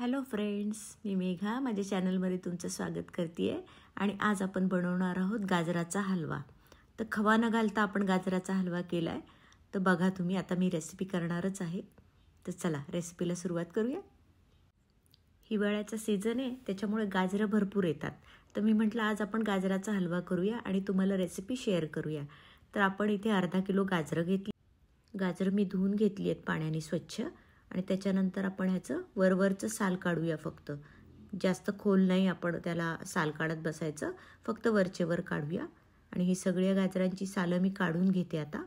hello friends मी मेघा माझ्या चॅनलमध्ये तुमचं स्वागत करते आहे आणि आज आपण बनवणार आहोत गाजराचा हलवा तर खवा न घालता आपण गाजराचा हलवा केला आहे तर बघा तुम्ही आता मी रेसिपी करणारच आहे तर चला रेसिपीला सुरुवात करूया हिवाळ्याचा सीझन आहे त्याच्यामुळे गाजरं भरपूर येतात तर मी म्हटलं आज आपण गाजराचा हलवा करूया आणि तुम्हाला रेसिपी शेअर करूया तर आपण इथे अर्धा किलो गाजरं घेतली गाजरं मी धुवून घेतली आहेत पाण्याने स्वच्छ आणि त्याच्यानंतर आपण ह्याचं वरवरचं साल काढूया फक्त जास्त खोल नाही आपण त्याला साल काढत बसायचं फक्त वरचेवर काढूया आणि ही सगळ्या गाजरांची सालं मी काढून घेते आता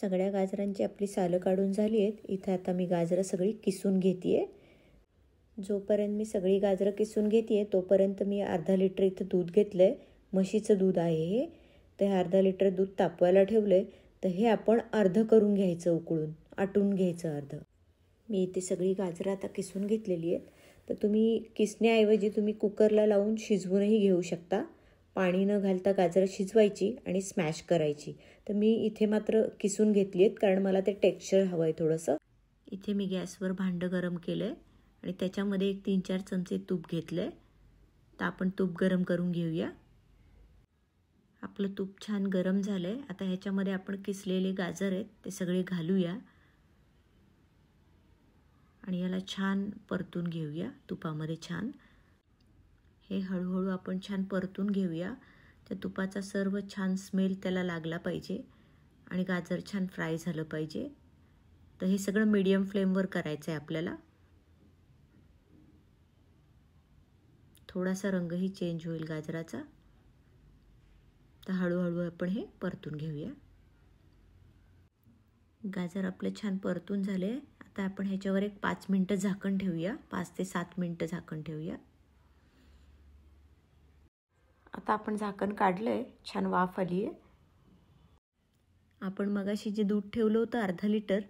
सगळ्या गाजरांची आपली सालं काढून झाली आहेत इथं आता मी गाजरं सगळी किसून घेते जोपर्यंत मी सगळी गाजरं किसून घेते तोपर्यंत मी अर्धा लिटर इथं दूध घेतलं आहे म्हशीचं दूध आहे हे तर हे अर्धा लिटर दूध तापवायला ठेवलं आहे तर हे आपण अर्ध करून घ्यायचं उकळून आटून घ्यायचं अर्ध मी इथे सगळी गाजरं आता किसून घेतलेली आहेत तर तुम्ही किसण्याऐवजी तुम्ही कुकरला लावून शिजवूनही घेऊ शकता पाणी न घालता गाजरं शिजवायची आणि स्मॅश करायची तर मी इथे मात्र किसून घेतली आहेत कारण मला ते टेक्स्चर हवं आहे थोडंसं इथे मी गॅसवर भांडं गरम केलं आहे आणि त्याच्यामध्ये एक तीन चार चमचे तूप घेतलं आहे तर आपण तूप गरम करून घेऊया आपलं तूप छान गरम झालं आहे आता ह्याच्यामध्ये आपण किसलेले गाजर आहेत ते सगळे घालूया आणि याला छान परतून घेऊया तुपामध्ये छान हे हळूहळू आपण छान परतून घेऊया त्या तुपाचा सर्व छान स्मेल त्याला लागला पाहिजे आणि गाजर छान फ्राय झालं पाहिजे तर हे सगळं मीडियम फ्लेमवर करायचं आहे आपल्याला थोडासा रंगही चेंज होईल गाजराचा तर हळूहळू आपण हे परतून घेऊया गाजर आपलं छान परतून झाले आहे आता आपण ह्याच्यावर एक पाच मिनटं झाकण ठेवूया पाच ते सात मिनटं झाकण ठेवूया आता आपण झाकण काढलंय छान वाफ आली आहे आपण मगाशी जे दूध ठेवलं होतं अर्धा लिटर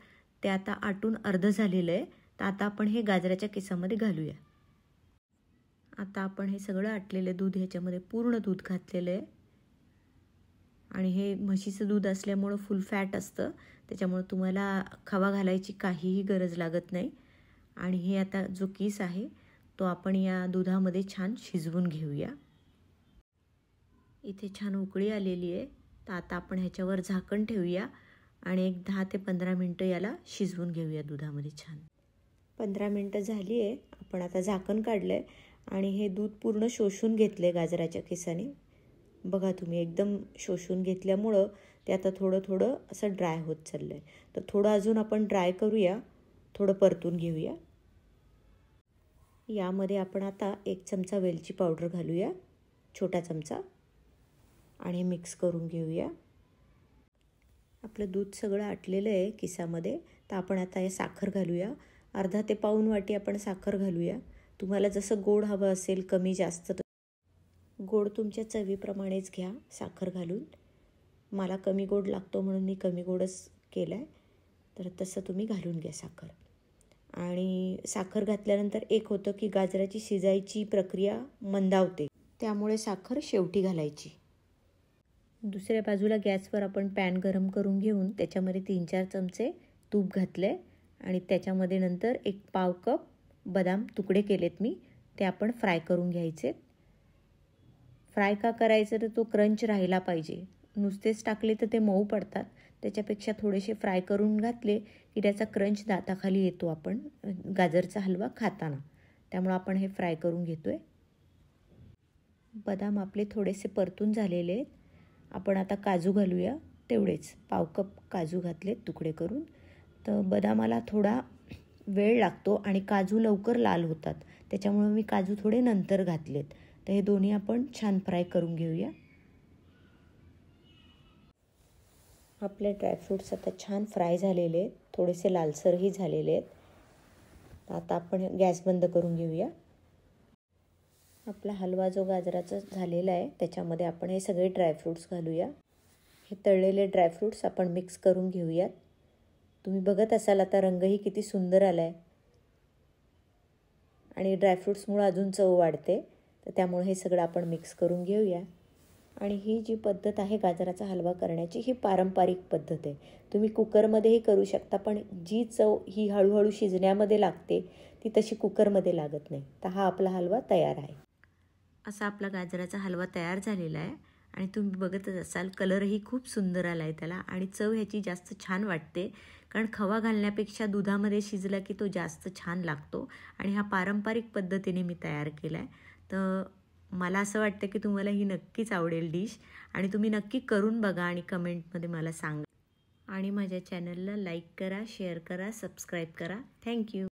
ते आता आटून अर्ध झालेलं आहे तर आता आपण हे गाजराच्या केसामध्ये घालूया आता आपण हे सगळं आटलेलं दूध ह्याच्यामध्ये पूर्ण दूध घातलेलं आहे आणि हे म्हशीचं दूध असल्यामुळं फुल फॅट असतं त्याच्यामुळं तुम्हाला खवा घालायची काहीही गरज लागत नाही आणि हे आता जो किस आहे तो आपण या दुधामध्ये छान शिजवून घेऊया इथे छान उकळी आलेली आहे तर आता आपण ह्याच्यावर झाकण ठेवूया आणि एक दहा ते पंधरा मिनटं याला शिजवून घेऊया दुधामध्ये छान पंधरा मिनटं झाली आहे आपण आता झाकण काढलं आहे आणि हे दूध पूर्ण शोषून घेतलं आहे गाजराच्या केसाने बघा तुम्ही एकदम शोषून घेतल्यामुळं ते आता थोडं थोडं असं ड्राय होत चाललं आहे तर थोडं अजून आपण ड्राय करूया थोडं परतून घेऊया यामध्ये आपण आता एक चमचा वेलची पावडर घालूया छोटा चमचा आणि मिक्स करून घेऊया आपलं दूध सगळं आटलेलं आहे किसामध्ये तर आपण आता हे साखर घालूया अर्धा ते पाऊन वाटी आपण साखर घालूया तुम्हाला जसं गोड हवं असेल कमी जास्त गोड तुमच्या चवीप्रमाणेच घ्या साखर घालून मला कमी गोड लागतो म्हणून मी कमी गोडच केला आहे तर तसं तुम्ही घालून घ्या साखर आणि साखर घातल्यानंतर एक होतं की गाजराची शिजायची प्रक्रिया मंदावते त्यामुळे साखर शेवटी घालायची दुसऱ्या बाजूला गॅसवर आपण पॅन गरम करून घेऊन त्याच्यामध्ये तीन चार चमचे तूप घातले आणि त्याच्यामध्ये नंतर एक पाव कप बदाम तुकडे केलेत मी ते आपण फ्राय करून घ्यायचे फ्राय का करायचं तर तो क्रंच राहिला पाहिजे नुसतेच टाकले तर ते मऊ पडतात त्याच्यापेक्षा थोडेसे फ्राय करून घातले की त्याचा क्रंच दाताखाली येतो आपण गाजरचा हलवा खाताना त्यामुळं आपण हे फ्राय करून घेतो आहे बदाम आपले थोडेसे परतून झालेले आहेत आपण आता काजू घालूया तेवढेच पाव कप काजू घातले तुकडे करून तर बदामाला थोडा वेळ लागतो आणि काजू लवकर लाल होतात त्याच्यामुळे मी काजू थोडे नंतर घातलेत तर हे दोन्ही आपण छान फ्राय करून घेऊया आपले ड्रायफ्रूट्स आता छान फ्राय झालेले आहेत थोडेसे लालसरही झालेले आहेत आता आपण गॅस बंद करून घेऊया आपला हलवा जो गाजराचा झालेला आहे त्याच्यामध्ये आपण हे सगळे ड्रायफ्रूट्स घालूया हे तळलेले ड्रायफ्रूट्स आपण मिक्स करून घेऊयात तुम्ही बघत असाल आता रंगही किती सुंदर आला आहे आणि ड्रायफ्रूट्समुळं अजून चव वाढते तर त्यामुळे हे सगळं आपण मिक्स करून घेऊया आणि ही जी पद्धत आहे गाजराचा हलवा करण्याची ही पारंपरिक पद्धत आहे तुम्ही कुकरमध्येही करू शकता पण जी चव ही हळूहळू शिजण्यामध्ये लागते ती तशी कुकरमध्ये लागत नाही तर हा आपला हलवा तयार आहे असा आपला गाजराचा हलवा तयार झालेला आहे आणि तुम्ही बघतच असाल कलरही खूप सुंदर आला आहे त्याला आणि चव ह्याची जास्त छान वाटते कारण खवा घालण्यापेक्षा दुधामध्ये शिजला की तो जास्त छान लागतो आणि हा पारंपरिक पद्धतीने मी तयार केला आहे तर मला असं वाटतं की तुम्हाला ही नक्कीच आवडेल डिश आणि तुम्ही नक्की करून बघा आणि कमेंटमध्ये मला सांगा आणि माझ्या चॅनलला लाईक करा शेअर करा सबस्क्राईब करा थँक्यू